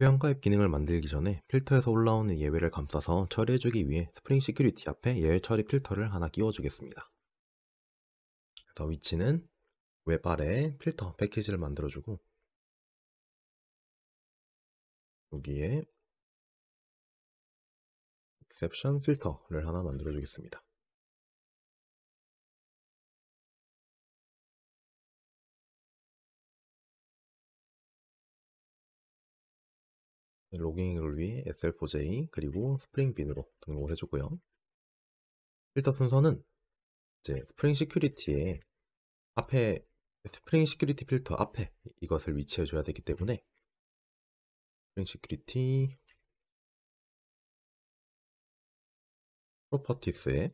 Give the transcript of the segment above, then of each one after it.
회원가입 기능을 만들기 전에 필터에서 올라오는 예외를 감싸서 처리해주기 위해 스프링 시큐리티 앞에 예외 처리 필터를 하나 끼워주겠습니다. 그래서 위치는 웹 아래에 필터 패키지를 만들어주고 여기에 exception 필터를 하나 만들어 주겠습니다. 로깅을 위해 SL4J 그리고 스프링 빈으로 등록을 해주고요. 필터 순서는 이제 스프링 시큐리티에 앞에 스프링 시큐리티 필터 앞에 이것을 위치해 줘야 되기 때문에 스프링 시큐리티 프로퍼티스에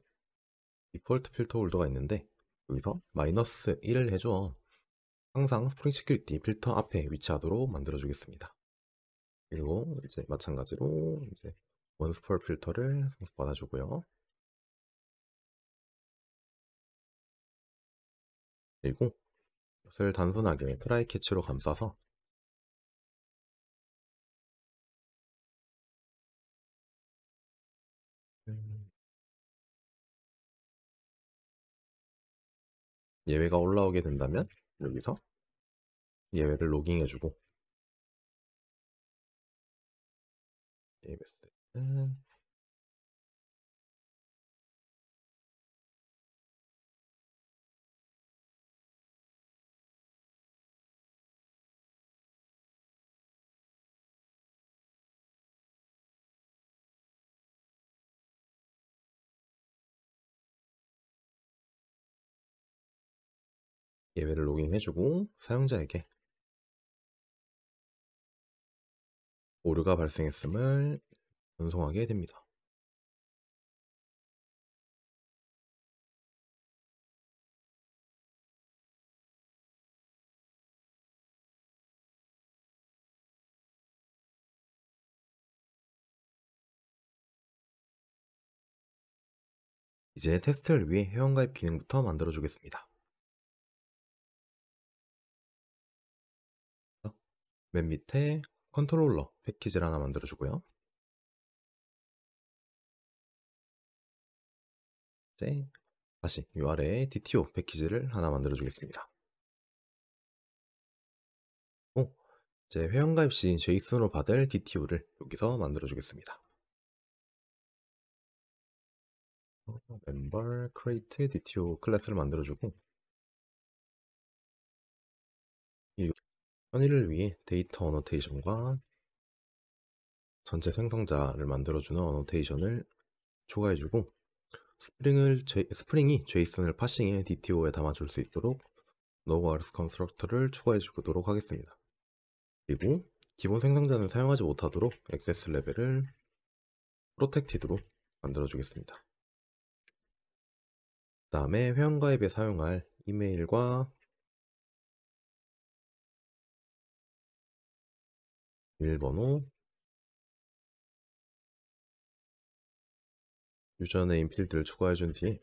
디폴트 필터 홀더가 있는데 여기서 마이너스 1을 해줘 항상 스프링 시큐리티 필터 앞에 위치하도록 만들어 주겠습니다 그리고 이제 마찬가지로 이제 원스폴 필터를 상속 받아 주고요 그리고 이것을 단순하게 트라이 캐치로 감싸서 예외가 올라오게 된다면 여기서 예외를 로깅해주고 예외 스택 예외를 로그인해주고 사용자에게 오류가 발생했음을 전송하게 됩니다. 이제 테스트를 위해 회원가입 기능부터 만들어 주겠습니다. 맨 밑에 컨트롤러 패키지를 하나 만들어주고요. 이제 네, 다시 이 아래에 DTO 패키지를 하나 만들어주겠습니다. 오, 이제 회원가입 시 JSON으로 받을 DTO를 여기서 만들어주겠습니다. member 어, create DTO 클래스를 만들어주고 편의를 위해 데이터 어노테이션과 전체 생성자를 만들어주는 어노테이션을 추가해주고 스프링을 제, 스프링이 JSON을 파싱해 DTO에 담아줄 수 있도록 노어알스 컨스트럭터를 추가해주도록 하겠습니다. 그리고 기본 생성자는 사용하지 못하도록 액세스 레벨을 프로텍티드로 만들어주겠습니다. 그 다음에 회원가입에 사용할 이메일과 비밀번호 유저네임 필드를 추가해준 뒤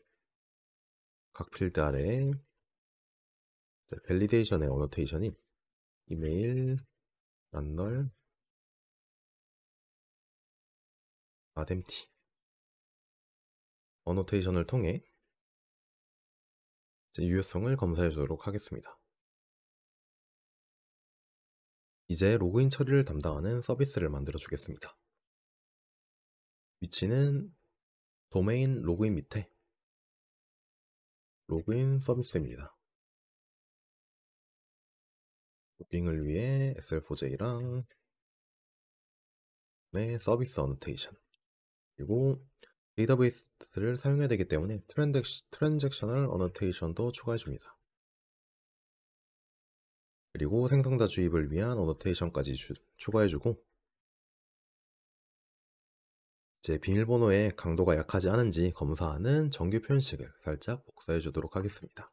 각 필드 아래에 밸리데이션의 어노테이션인 이메일, 난널, 아뎀티 어노테이션을 통해 유효성을 검사해 주도록 하겠습니다. 이제 로그인 처리를 담당하는 서비스를 만들어 주겠습니다. 위치는 도메인 로그인 밑에 로그인 서비스입니다. 로깅을 위해 SL4J랑 네, 서비스 어노테이션 그리고 데이터베이스를 사용해야 되기 때문에 트랜잭, 션을 어노테이션도 추가해줍니다. 그리고 생성자 주입을 위한 어노테이션까지 추가해주고 제 비밀번호의 강도가 약하지 않은지 검사하는 정규 표현식을 살짝 복사해 주도록 하겠습니다.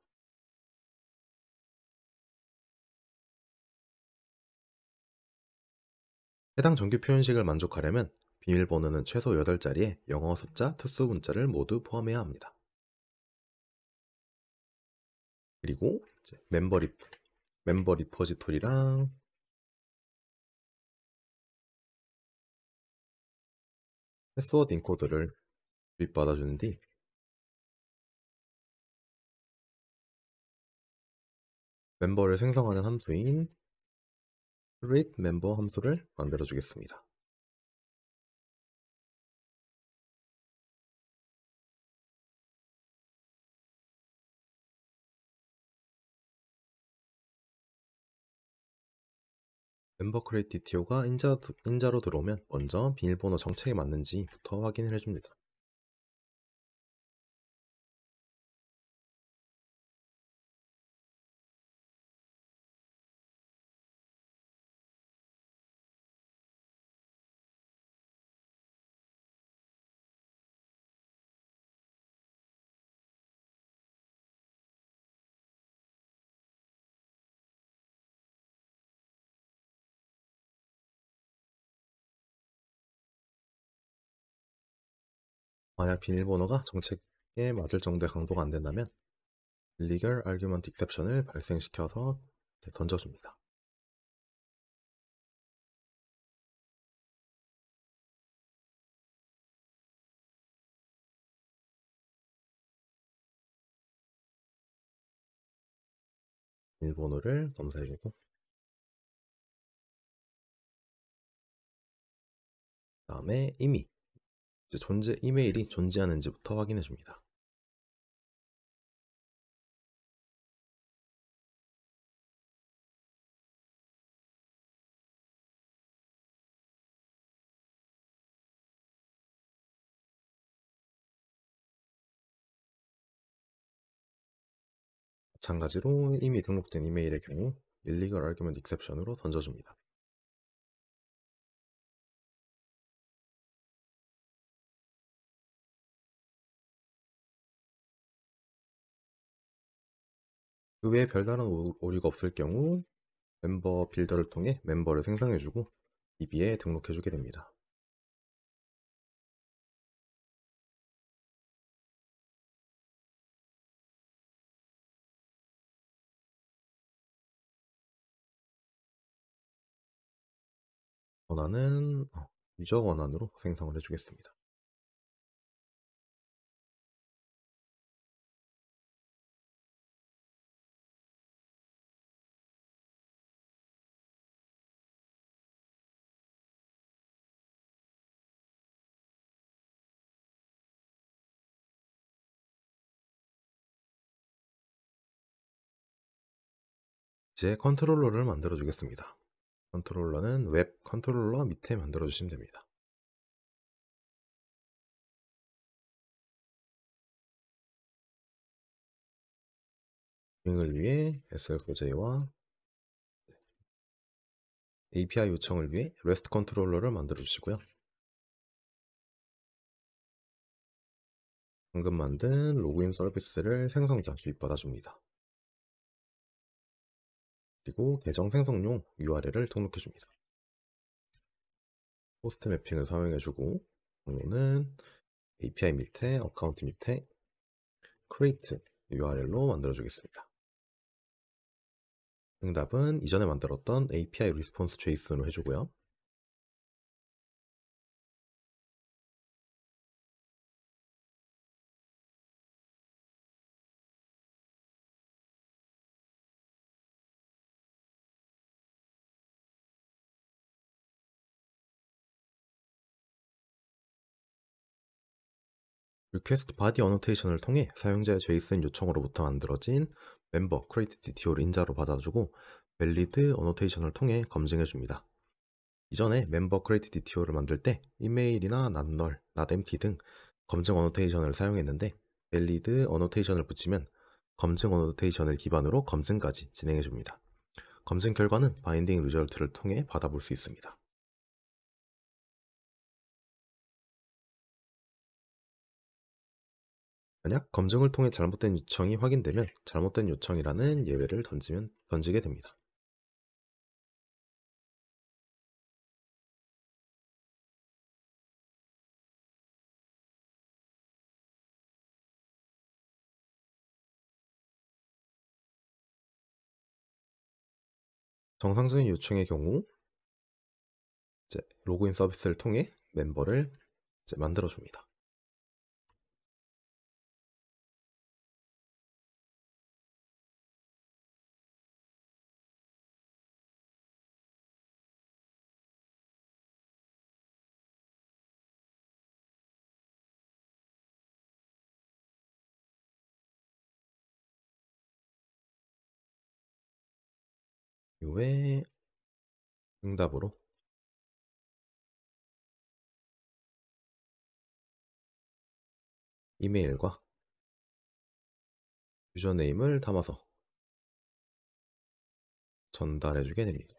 해당 정규 표현식을 만족하려면 비밀번호는 최소 8자리에 영어 숫자, 투수 문자를 모두 포함해야 합니다. 그리고 멤버리프 멤버 리포지토리랑 패스워드 인코드를 주입받아 주는 뒤 멤버를 생성하는 함수인 create member 함수를 만들어 주겠습니다. 멤버 크리에이티티오가 인자, 인자로 들어오면 먼저 비밀번호 정책에 맞는지부터 확인을 해줍니다. 만약 비밀번호가 정책에 맞을 정도의 강도가 안 된다면 리결 아규먼트 익셉션을 발생시켜서 던져줍니다. 비밀번호를 검사해주고 다음에 이미 존재 이메일이 존재하는지부터 확인해 줍니다. 마찬가지로 이미 등록된 이메일의 경우 일리걸 아규먼트 익셉션으로 던져줍니다. 그 외에 별다른 오류가 없을 경우 멤버 빌더를 통해 멤버를 생성해주고 DB에 등록해주게 됩니다. 권한은 어, 유저 권한으로 생성을 해주겠습니다. 이제 컨트롤러를 만들어 주겠습니다. 컨트롤러는 웹 컨트롤러 밑에 만들어 주시면 됩니다. 을 위해 SFJ와 l API 요청을 위해 REST 컨트롤러를 만들어 주시고요. 방금 만든 로그인 서비스를 생성자 주입받아 줍니다. 그리고 계정 생성용 URL을 등록해줍니다. 호스트 매핑을 사용해주고 경로는 API 밑에 어카운트 밑에 create URL로 만들어주겠습니다. 응답은 이전에 만들었던 API response JSON으로 해주고요. 리퀘스트 바디 어노테이션을 통해 사용자의 JSON 요청으로부터 만들어진 멤버 create DTO를 인자로 받아주고 valid 어노테이션을 통해 검증해 줍니다. 이전에 멤버 create DTO를 만들 때 이메일이나 notnull, notempty 등 검증 어노테이션을 사용했는데 valid 어노테이션을 붙이면 검증 어노테이션을 기반으로 검증까지 진행해 줍니다. 검증 결과는 바인딩 리절트를 통해 받아볼 수 있습니다. 만약 검증을 통해 잘못된 요청이 확인되면 잘못된 요청이라는 예외를 던지면 던지게 됩니다. 정상적인 요청의 경우 로그인 서비스를 통해 멤버를 만들어 줍니다. 왜 응답으로 이메일과 유저네임을 담아서 전달해주게 됩니다.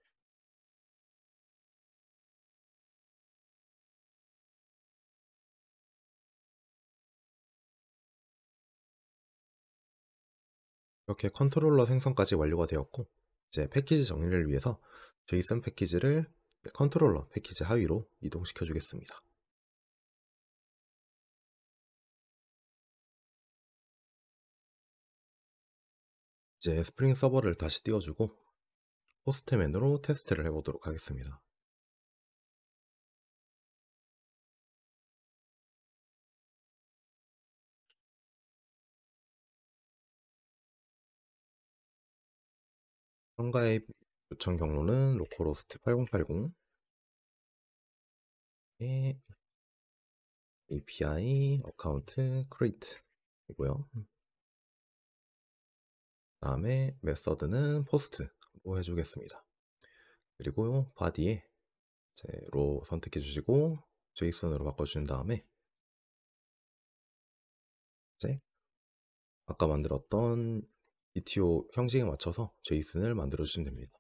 이렇게 컨트롤러 생성까지 완료가 되었고 이제 패키지 정리를 위해서 JSON 패키지를 컨트롤러 패키지 하위로 이동시켜 주겠습니다. 이제 스프링 서버를 다시 띄워주고 호스트 맨으로 테스트를 해보도록 하겠습니다. 현가입 요청 경로는 로컬로 스트8080 API 어카운트 크 a t e 이고요 다음에 메서드는 포스트로 뭐 해주겠습니다. 그리고 바디에 제로 선택해 주시고 제이슨으로 바꿔주신 다음에 이제 아까 만들었던 ETO 형식에 맞춰서 제이슨을 만들어 주시면 됩니다.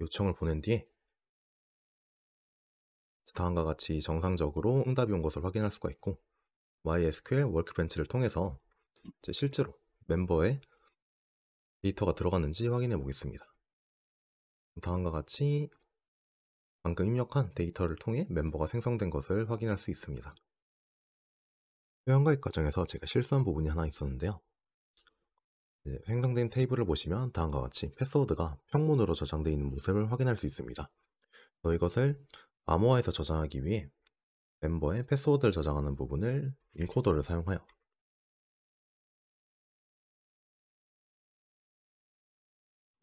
요청을 보낸 뒤에 다음과 같이 정상적으로 응답이 온 것을 확인할 수가 있고 MySQL 워크벤치를 통해서 이제 실제로 멤버의 데이터가 들어갔는지 확인해 보겠습니다. 다음과 같이 방금 입력한 데이터를 통해 멤버가 생성된 것을 확인할 수 있습니다. 회원가입 과정에서 제가 실수한 부분이 하나 있었는데요. 생성된 테이블을 보시면 다음과 같이 패스워드가 평문으로 저장되어 있는 모습을 확인할 수 있습니다. 이것을 암호화에서 저장하기 위해 멤버의 패스워드를 저장하는 부분을 인코더를 사용하여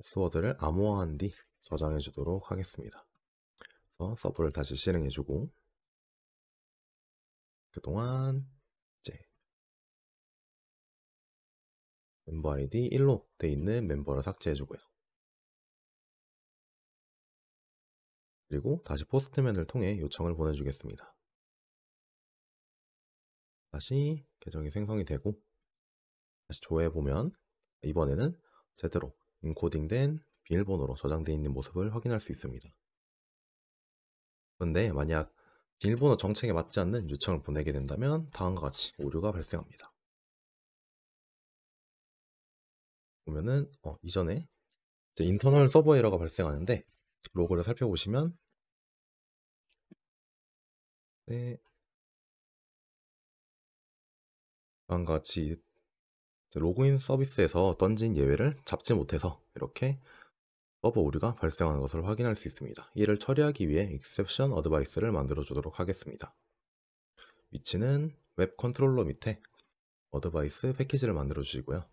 패스워드를 암호화한 뒤 저장해 주도록 하겠습니다. 그래서 서브를 다시 실행해 주고 그동안 이제 멤버 아이디 1로 돼 있는 멤버를 삭제해 주고요. 그리고 다시 포스트맨을 통해 요청을 보내주겠습니다. 다시 계정이 생성이 되고 다시 조회해보면 이번에는 제대로 인코딩된 비밀번호로 저장되어 있는 모습을 확인할 수 있습니다. 그런데 만약 비밀번호 정책에 맞지 않는 요청을 보내게 된다면 다음과 같이 오류가 발생합니다. 보면은 어, 이전에 인터널 서버 에러가 발생하는데 로그를 살펴보시면 네, 다음과 같이 로그인 서비스에서 던진 예외를 잡지 못해서 이렇게 서버 오류가 발생하는 것을 확인할 수 있습니다. 이를 처리하기 위해 exception a d v i c e 를 만들어 주도록 하겠습니다. 위치는 웹 컨트롤러 밑에 어드바이스 패키지를 만들어 주시고요.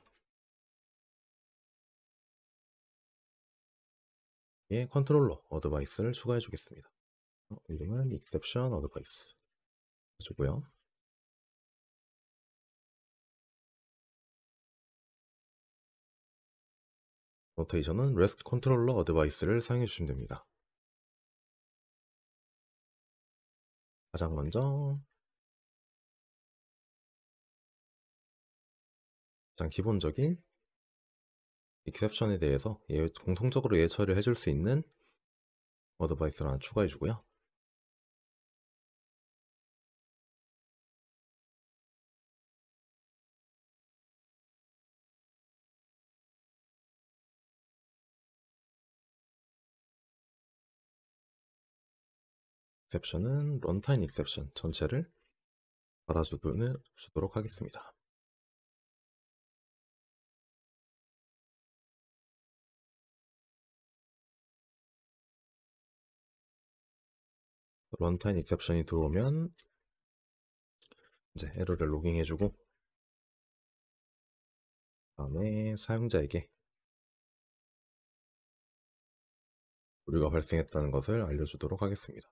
예, 컨트롤러 어드바이스를 추가해 주겠습니다. 어, 이름은 exception advice 해주고요. 로테이션은 REST 컨트롤러 어드바이스를 사용해 주시면 됩니다. 가장 먼저 가장 기본적인 이셉션에 대해서 공통적으로 예외 처리를 해줄 수 있는 어드바이스를 하나 추가해 주고요. exception은 runtime exception 전체를 받아주도록 하겠습니다. 런타 n t 셉션이 들어오면 이제 에러를 로깅해주고 다음에 사용자에게 우리가 발생했다는 것을 알려주도록 하겠습니다.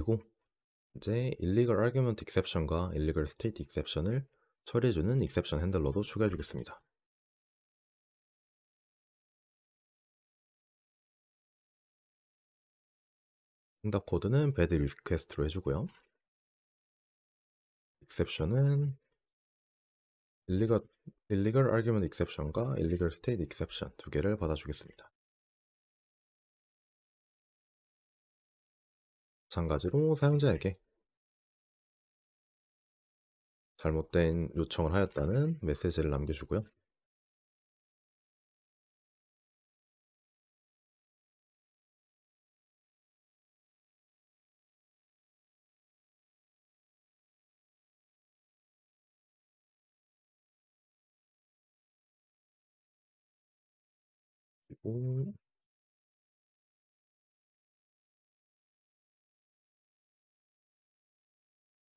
그리고 이제 illegal argument exception과 illegal state exception을 처리해주는 exception 핸들러도 추가해주겠습니다. 응답 코드는 bad request로 해주고요. exception은 illegal, illegal argument exception과 illegal state exception 두 개를 받아주겠습니다. 마찬가지로 사용자에게 잘못된 요청을 하였다는 메시지를 남겨주고요. 그리고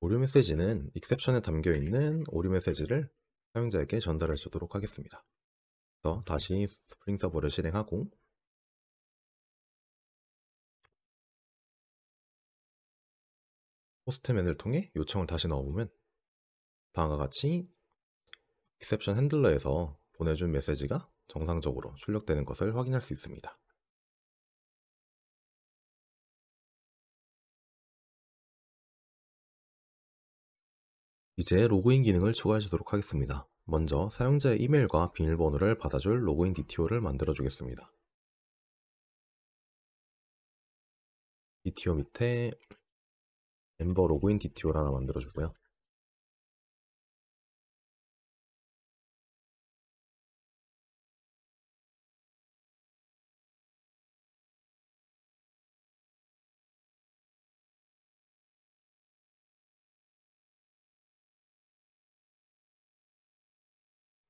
오류 메시지는 익셉션에 담겨있는 오류 메시지를 사용자에게 전달해 주도록 하겠습니다. 그래서 다시 스프링 서버를 실행하고 호스트맨을 통해 요청을 다시 넣어보면 다음과 같이 익셉션 핸들러에서 보내준 메시지가 정상적으로 출력되는 것을 확인할 수 있습니다. 이제 로그인 기능을 추가해주도록 하겠습니다. 먼저 사용자의 이메일과 비밀번호를 받아줄 로그인 DTO를 만들어 주겠습니다. DTO 밑에 엠버 로그인 DTO를 하나 만들어 주고요.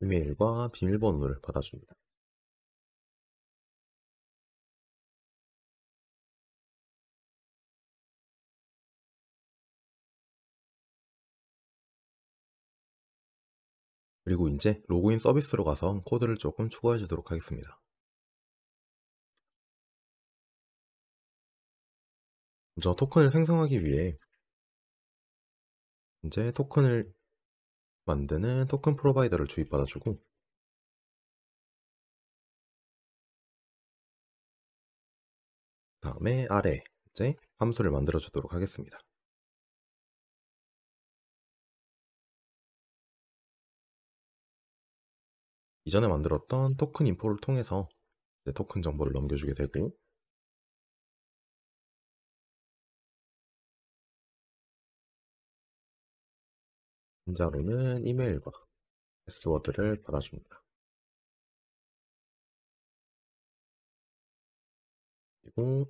이메일과 비밀번호를 받아줍니다. 그리고 이제 로그인 서비스로 가서 코드를 조금 추가해 주도록 하겠습니다. 먼저 토큰을 생성하기 위해 이제 토큰을 만드는 토큰 프로바이더를 주입받아주고 다음에 아래 이제 함수를 만들어 주도록 하겠습니다. 이전에 만들었던 토큰 인포를 통해서 토큰 정보를 넘겨주게 되고 문자로는 이메일과 패스워드를 받아줍니다. 그리고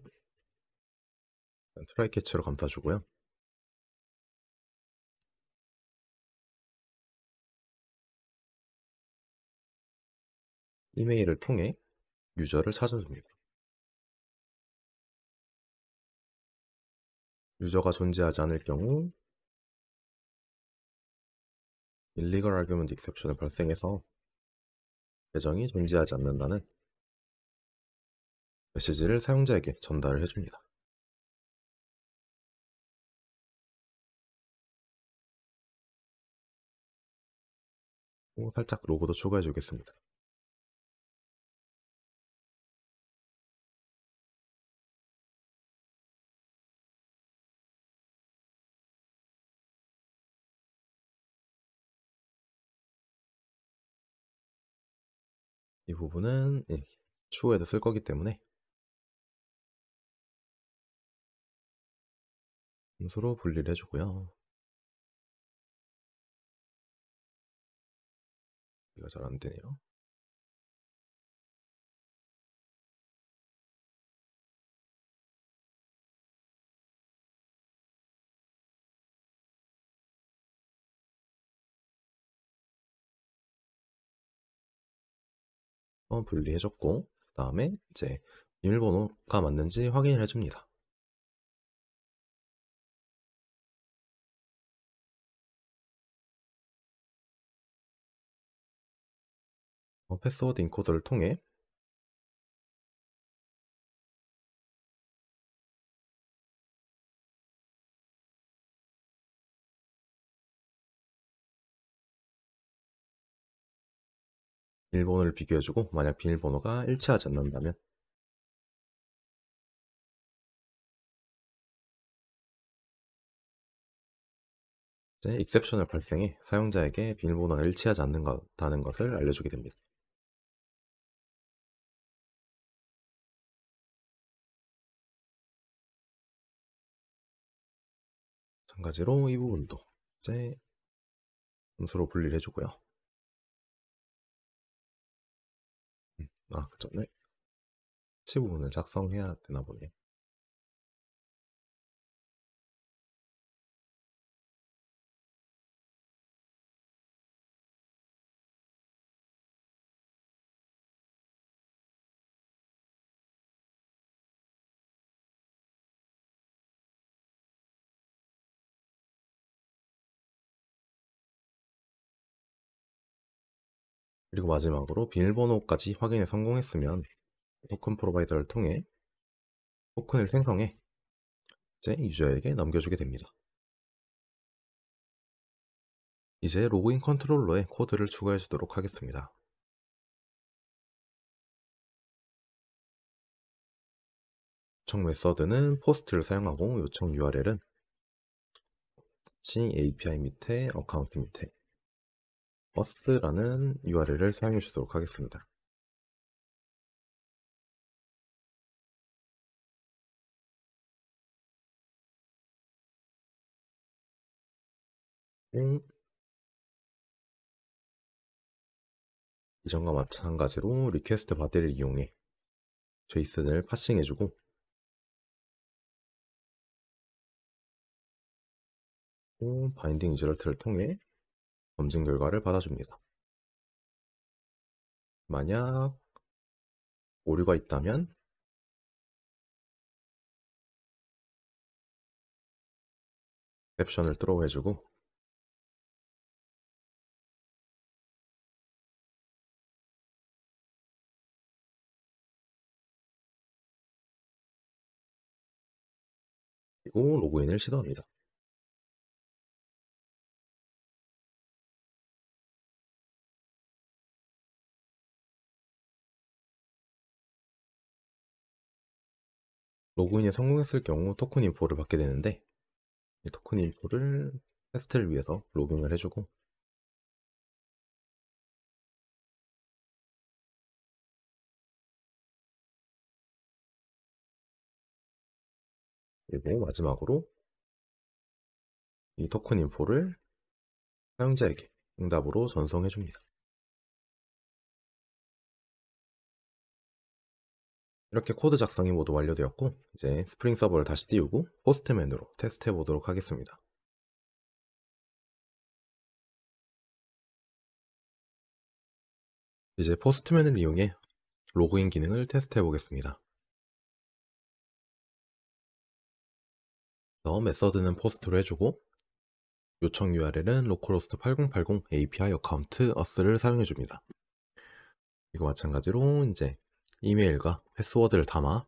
트라이 캐치로 감싸주고요. 이메일을 통해 유저를 찾아줍니다. 유저가 존재하지 않을 경우 일리걸 아규먼트 익셉션을 발생해서 계정이 존재하지 않는다는 메시지를 사용자에게 전달을 해줍니다. 살짝 로고도 추가해 주겠습니다. 이 부분은 예, 추후에도 쓸 거기 때문에 함수로 분리를 해주고요. 이거 잘 안 되네요. 분리해줬고 그 다음에 이제 비밀번호가 맞는지 확인을 해줍니다. 어, 패스워드 인코더를 통해 비밀번호를 비교해주고 만약 비밀번호가 일치하지 않는다면 이제 익셉션을 발생해 사용자에게 비밀번호가 일치하지 않는다는 것을 알려주게 됩니다. 마찬가지로 이 부분도 이제 함수로 분리를 해주고요. 아, 그쵸네1부분을 작성해야 되나 보네. 요 그리고 마지막으로 비밀번호까지 확인에 성공했으면 토큰 프로바이더를 통해 토큰을 생성해 이제 유저에게 넘겨주게 됩니다. 이제 로그인 컨트롤러에 코드를 추가해 주도록 하겠습니다. 요청 메서드는 포스트를 사용하고 요청 URL은 터치 API 밑에 어카운트 밑에 버스라는 URL을 사용해 주도록 하겠습니다. 이전과 마찬가지로 리퀘스트 바디를 이용해 j s o n 을 파싱해주고 바인딩 이즈럴트를 통해 검증 결과를 받아줍니다. 만약 오류가 있다면 캡션을 뚫어 해주고 그리고 로그인을 시도합니다. 로그인에 성공했을 경우 토큰 인포를 받게 되는데 이 토큰 인포를 테스트를 위해서 로그인을 해주고 그리고 마지막으로 이 토큰 인포를 사용자에게 응답으로 전송해 줍니다. 이렇게 코드 작성이 모두 완료되었고 이제 스프링 서버를 다시 띄우고 포스트맨으로 테스트해 보도록 하겠습니다. 이제 포스트맨을 이용해 로그인 기능을 테스트해 보겠습니다. 그래 메서드는 포스트로 해주고 요청 URL은 로컬호스트 8080 API 어카운트 어스를 사용해 줍니다. 이거 마찬가지로 이제 이메일과 패스워드를 담아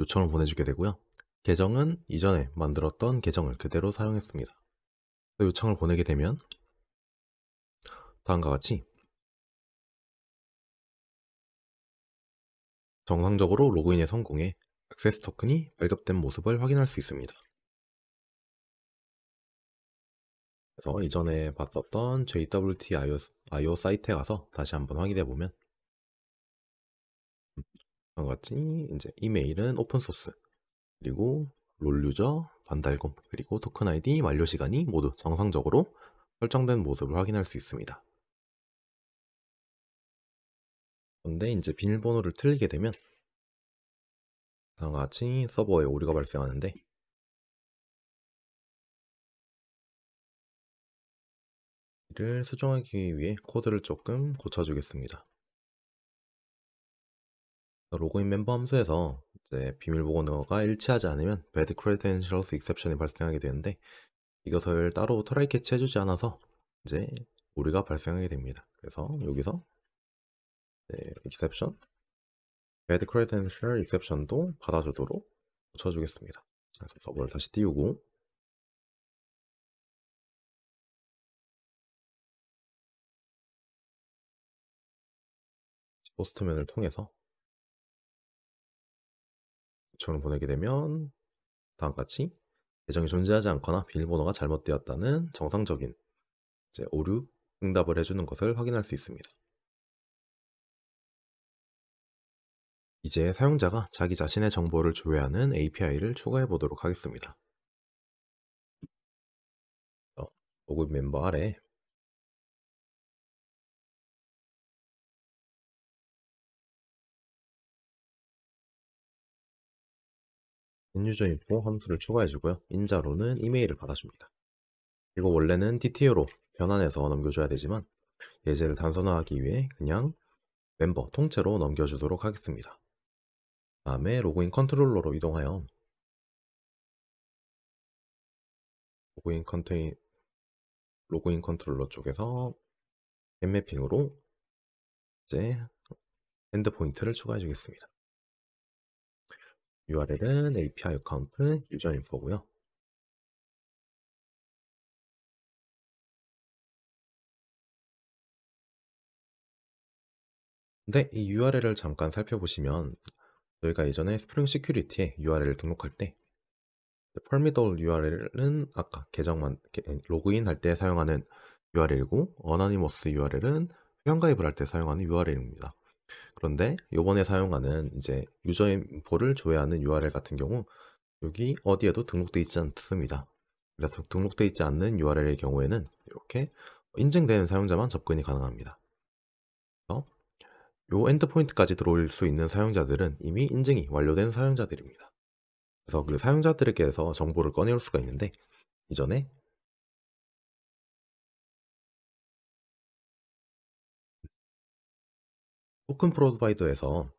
요청을 보내주게 되고요. 계정은 이전에 만들었던 계정을 그대로 사용했습니다. 요청을 보내게 되면 다음과 같이 정상적으로 로그인에 성공해 액세스 토큰이 발급된 모습을 확인할 수 있습니다. 그래서 이전에 봤었던 JWT IO, IO 사이트에 가서 다시 한번 확인해 보면 같이 이제 이메일은 오픈소스 그리고 롤 유저, 반달곰, 그리고 토큰 아이디 완료 시간이 모두 정상적으로 설정된 모습을 확인할 수 있습니다. 그런데 이제 비밀번호를 틀리게 되면 다음과 같이 서버에 오류가 발생하는데 이를 수정하기 위해 코드를 조금 고쳐주겠습니다. 로그인 멤버 함수에서 이제 비밀 보관어가 일치하지 않으면 bad credentials exception이 발생하게 되는데 이것을 따로 트라이 캐치 해주지 않아서 이제 오류가 발생하게 됩니다. 그래서 여기서 exception bad credential exception도 받아주도록 붙여주겠습니다 그래서 서버를 다시 띄우고 포스트맨을 통해서 요청을 보내게 되면 다음 같이 계정이 존재하지 않거나 비밀번호가 잘못되었다는 정상적인 오류 응답을 해주는 것을 확인할 수 있습니다. 이제 사용자가 자기 자신의 정보를 조회하는 API를 추가해 보도록 하겠습니다. 어, 로그인 멤버 아래 인유 d u s 함수를 추가해주고요. 인자로는 이메일을 받아줍니다. 이거 원래는 DTO로 변환해서 넘겨줘야 되지만 예제를 단순화하기 위해 그냥 멤버 통째로 넘겨주도록 하겠습니다. 다음에 로그인 컨트롤러로 이동하여 로그인 컨테인 로그인 컨트롤러 쪽에서 앱매핑으로 이제 엔드포인트를 추가해 주겠습니다. URL은 API a c c 어 u 운트는 i n f o 고요 근데 네, 이 URL을 잠깐 살펴보시면 저희가 예전에 스프링 시큐리티에 URL을 등록할 때 permit 네, URL은 아까 계정만 로그인할 때 사용하는 URL이고 anonymous URL은 회원가입을 할 때 사용하는 URL입니다. 그런데 요번에 사용하는 이제 유저 인포를 조회하는 URL 같은 경우 여기 어디에도 등록되어 있지 않습니다. 그래서 등록되어 있지 않는 URL의 경우에는 이렇게 인증된 사용자만 접근이 가능합니다. 요 엔드포인트까지 들어올 수 있는 사용자들은 이미 인증이 완료된 사용자들입니다. 그래서 그 사용자들에게서 정보를 꺼내올 수가 있는데 이전에 토큰 프로바이더에서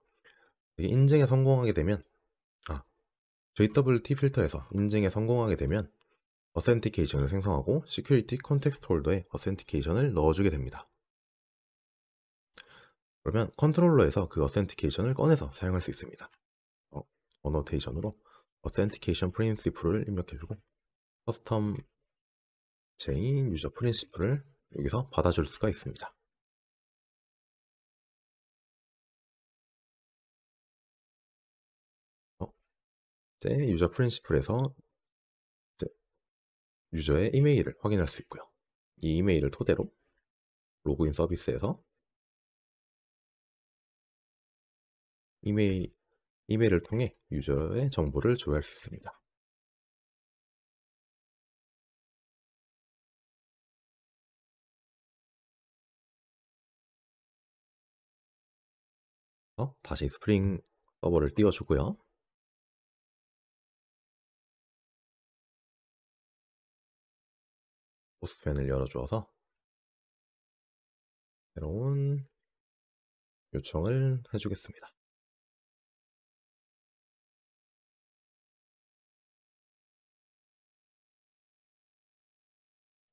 인증에 성공하게 되면 아, JWT 필터에서 인증에 성공하게 되면 어센티케이션을 생성하고 시큐리티 컨텍스트 홀더에 어센티케이션을 넣어주게 됩니다. 그러면 컨트롤러에서 그 어센티케이션을 꺼내서 사용할 수 있습니다. 어, 어노테이션으로 어센티케이션 프린시플을 입력해주고 커스텀 체인 유저 프린시플을 여기서 받아줄 수가 있습니다. 때 유저 프린시플에서 유저의 이메일을 확인할 수 있고요. 이 이메일을 토대로 로그인 서비스에서 이메일, 이메일을 통해 유저의 정보를 조회할 수 있습니다. 다시 스프링 서버를 띄워주고요. 호스트팬을 열어주어서 새로운 요청을 해주겠습니다.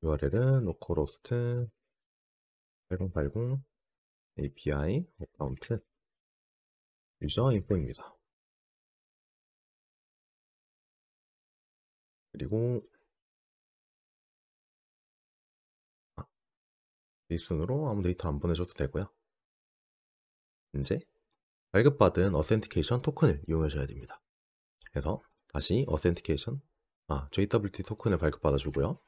URL은 localhost 8080 API account 유저 인포입니다. 그리고 이 순으로 아무 데이터 안 보내줘도 되고요. 이제 발급받은 어센티케이션 토큰을 이용하셔야 됩니다. 그래서 다시 어센티케이션 아, JWT 토큰을 발급받아 주고요.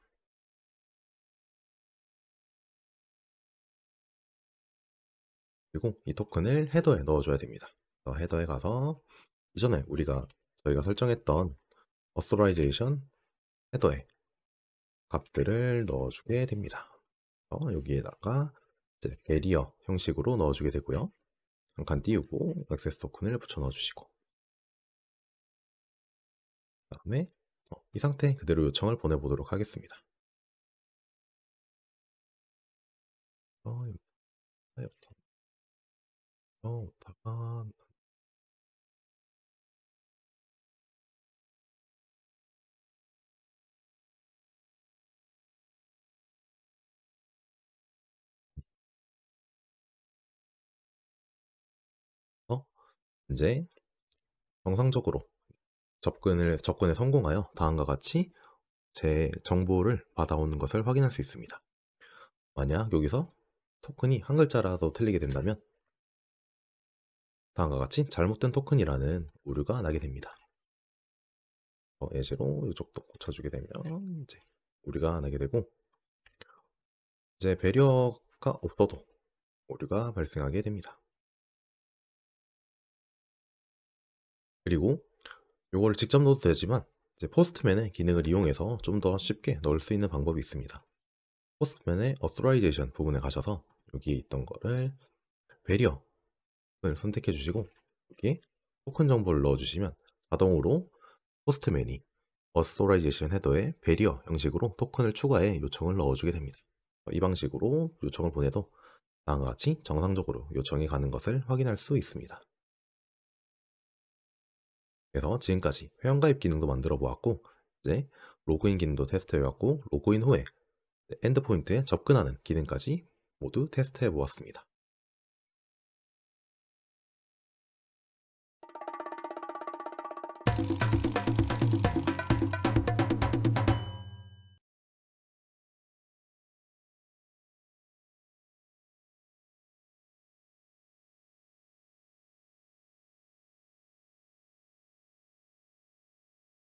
그리고 이 토큰을 헤더에 넣어줘야 됩니다. 헤더에 가서 이전에 우리가 저희가 설정했던 a t r o 어스 a t i o n 헤더에 값들을 넣어주게 됩니다. 어, 여기에다가 이제 배리어 형식으로 넣어주게 되고요. 잠깐 띄우고 액세스 토큰을 붙여 넣어주시고 그 다음에 어, 이 상태 그대로 요청을 보내보도록 하겠습니다. 어, 다가 이제 정상적으로 접근을 접근에 성공하여 다음과 같이 제 정보를 받아오는 것을 확인할 수 있습니다. 만약 여기서 토큰이 한 글자라도 틀리게 된다면 다음과 같이 잘못된 토큰이라는 오류가 나게 됩니다. 어, 예시로 이쪽도 고쳐주게 되면 이제 오류가 나게 되고 이제 배려가 없어도 오류가 발생하게 됩니다. 그리고 이걸 직접 넣어도 되지만 이제 포스트맨의 기능을 이용해서 좀 더 쉽게 넣을 수 있는 방법이 있습니다. 포스트맨의 Authorization 부분에 가셔서 여기 있던 거를 배리어를 선택해 주시고 여기 토큰 정보를 넣어 주시면 자동으로 포스트맨이 Authorization 헤더에 배리어 형식으로 토큰을 추가해 요청을 넣어 주게 됩니다. 어, 이 방식으로 요청을 보내도 다음과 같이 정상적으로 요청이 가는 것을 확인할 수 있습니다. 그래서 지금까지 회원가입 기능도 만들어 보았고 이제 로그인 기능도 테스트해 왔고 로그인 후에 엔드포인트에 접근하는 기능까지 모두 테스트해 보았습니다.